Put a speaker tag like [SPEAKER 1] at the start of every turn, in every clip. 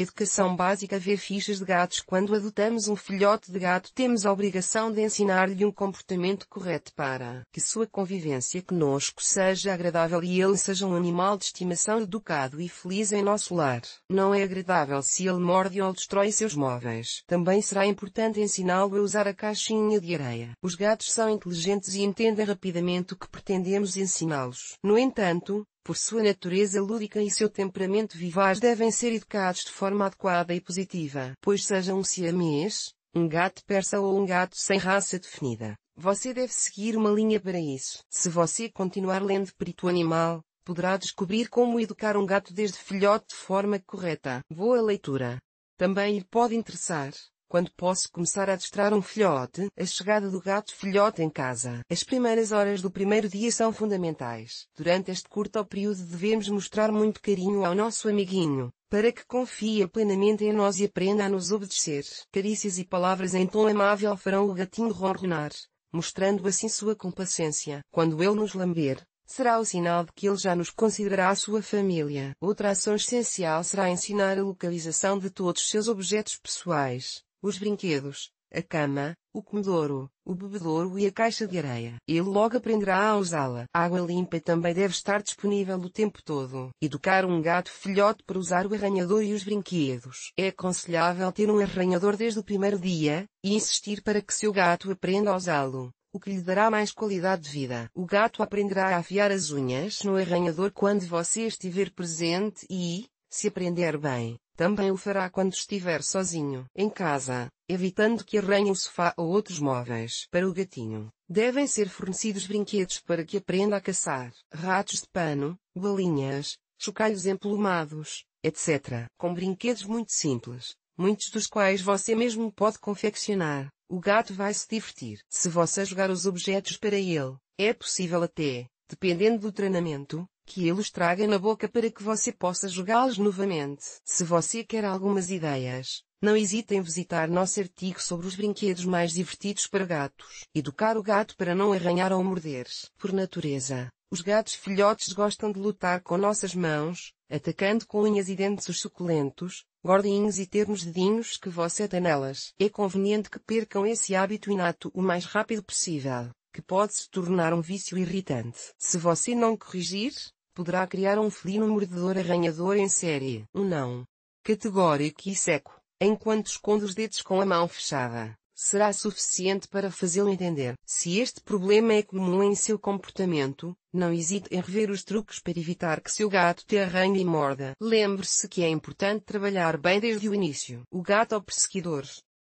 [SPEAKER 1] Educação básica ver fichas de gatos Quando adotamos um filhote de gato temos a obrigação de ensinar-lhe um comportamento correto para que sua convivência conosco seja agradável e ele seja um animal de estimação educado e feliz em nosso lar. Não é agradável se ele morde ou destrói seus móveis. Também será importante ensiná-lo a usar a caixinha de areia. Os gatos são inteligentes e entendem rapidamente o que pretendemos ensiná-los. No entanto, por sua natureza lúdica e seu temperamento vivaz devem ser educados de forma adequada e positiva. Pois seja um siamês, um gato persa ou um gato sem raça definida, você deve seguir uma linha para isso. Se você continuar lendo Perito Animal, poderá descobrir como educar um gato desde filhote de forma correta. Boa leitura! Também lhe pode interessar quando posso começar a adestrar um filhote, a chegada do gato filhote em casa. As primeiras horas do primeiro dia são fundamentais. Durante este curto período devemos mostrar muito carinho ao nosso amiguinho, para que confie plenamente em nós e aprenda a nos obedecer. Carícias e palavras em tom amável farão o gatinho ronronar, mostrando assim sua complacência. Quando ele nos lamber, será o sinal de que ele já nos considerará sua família. Outra ação essencial será ensinar a localização de todos seus objetos pessoais os brinquedos, a cama, o comedouro, o bebedouro e a caixa de areia. Ele logo aprenderá a usá-la. Água limpa também deve estar disponível o tempo todo. Educar um gato filhote para usar o arranhador e os brinquedos. É aconselhável ter um arranhador desde o primeiro dia, e insistir para que seu gato aprenda a usá-lo. O que lhe dará mais qualidade de vida. O gato aprenderá a afiar as unhas no arranhador quando você estiver presente e, se aprender bem, também o fará quando estiver sozinho, em casa, evitando que arranhe o sofá ou outros móveis para o gatinho. Devem ser fornecidos brinquedos para que aprenda a caçar, ratos de pano, bolinhas, chocalhos emplumados, etc. Com brinquedos muito simples, muitos dos quais você mesmo pode confeccionar, o gato vai se divertir. Se você jogar os objetos para ele, é possível até, dependendo do treinamento, que ele os traga na boca para que você possa jogá-los novamente. Se você quer algumas ideias, não hesite em visitar nosso artigo sobre os brinquedos mais divertidos para gatos. Educar o gato para não arranhar ou morder. Por natureza, os gatos filhotes gostam de lutar com nossas mãos, atacando com unhas e dentes os suculentos, gordinhos e termos dedinhos que você tem nelas. É conveniente que percam esse hábito inato o mais rápido possível, que pode se tornar um vício irritante. Se você não corrigir, poderá criar um felino mordedor arranhador em série. Um não. Categórico e seco, enquanto esconde os dedos com a mão fechada, será suficiente para fazê-lo entender. Se este problema é comum em seu comportamento, não hesite em rever os truques para evitar que seu gato te arranhe e morda. Lembre-se que é importante trabalhar bem desde o início. O gato ao perseguidor.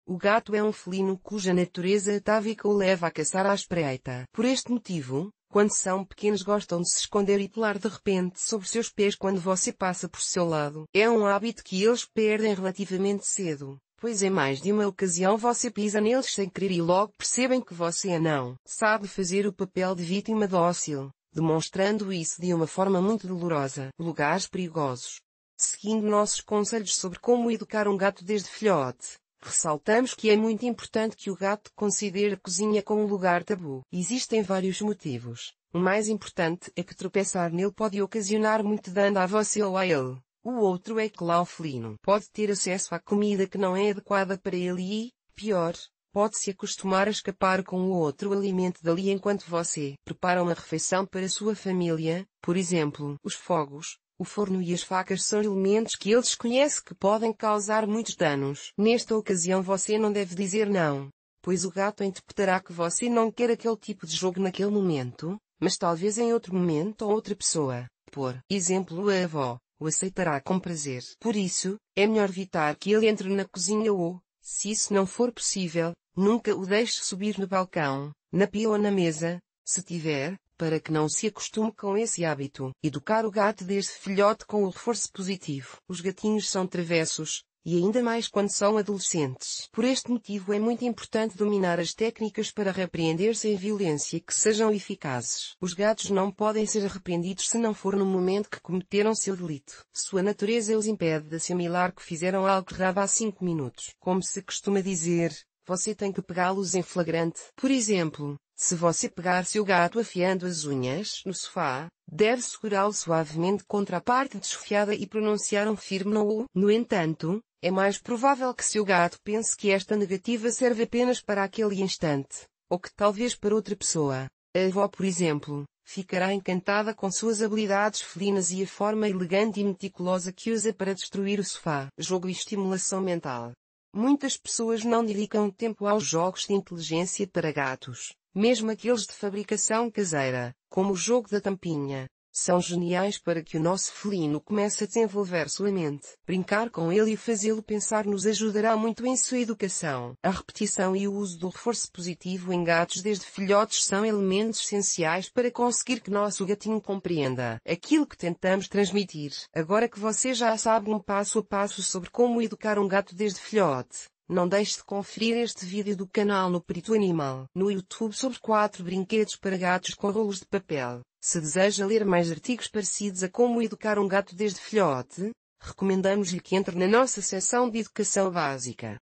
[SPEAKER 1] O gato é um felino cuja natureza atávica o leva a caçar à espreita. Por este motivo, quando são pequenos gostam de se esconder e pular de repente sobre seus pés quando você passa por seu lado. É um hábito que eles perdem relativamente cedo, pois em mais de uma ocasião você pisa neles sem querer e logo percebem que você é não. Sabe fazer o papel de vítima dócil, demonstrando isso de uma forma muito dolorosa. Lugares perigosos. Seguindo nossos conselhos sobre como educar um gato desde filhote, Ressaltamos que é muito importante que o gato considere a cozinha como um lugar tabu. Existem vários motivos. O mais importante é que tropeçar nele pode ocasionar muito dano a você ou a ele. O outro é que lá o felino pode ter acesso à comida que não é adequada para ele e, pior, pode se acostumar a escapar com o outro alimento dali enquanto você prepara uma refeição para sua família, por exemplo, os fogos, o forno e as facas são elementos que ele desconhece que podem causar muitos danos. Nesta ocasião você não deve dizer não, pois o gato interpretará que você não quer aquele tipo de jogo naquele momento, mas talvez em outro momento ou outra pessoa. Por exemplo, a avó o aceitará com prazer. Por isso, é melhor evitar que ele entre na cozinha ou, se isso não for possível, nunca o deixe subir no balcão, na pia ou na mesa, se tiver, para que não se acostume com esse hábito. Educar o gato desde filhote com o reforço positivo. Os gatinhos são travessos, e ainda mais quando são adolescentes. Por este motivo é muito importante dominar as técnicas para repreender sem violência que sejam eficazes. Os gatos não podem ser repreendidos se não for no momento que cometeram seu delito. Sua natureza os impede de assimilar que fizeram algo errado há 5 minutos. Como se costuma dizer, você tem que pegá-los em flagrante. Por exemplo, se você pegar seu gato afiando as unhas no sofá, deve segurá-lo suavemente contra a parte desfiada e pronunciar um firme no. No entanto, é mais provável que seu gato pense que esta negativa serve apenas para aquele instante, ou que talvez para outra pessoa. A avó, por exemplo, ficará encantada com suas habilidades felinas e a forma elegante e meticulosa que usa para destruir o sofá. Jogo e estimulação mental. Muitas pessoas não dedicam tempo aos jogos de inteligência para gatos, mesmo aqueles de fabricação caseira, como o jogo da tampinha, são geniais para que o nosso felino comece a desenvolver sua mente. Brincar com ele e fazê-lo pensar nos ajudará muito em sua educação. A repetição e o uso do reforço positivo em gatos desde filhotes são elementos essenciais para conseguir que nosso gatinho compreenda aquilo que tentamos transmitir. Agora que você já sabe um passo a passo sobre como educar um gato desde filhote, não deixe de conferir este vídeo do canal No Perito Animal no YouTube sobre 4 brinquedos para gatos com rolos de papel. Se deseja ler mais artigos parecidos a como educar um gato desde filhote, recomendamos-lhe que entre na nossa seção de educação básica.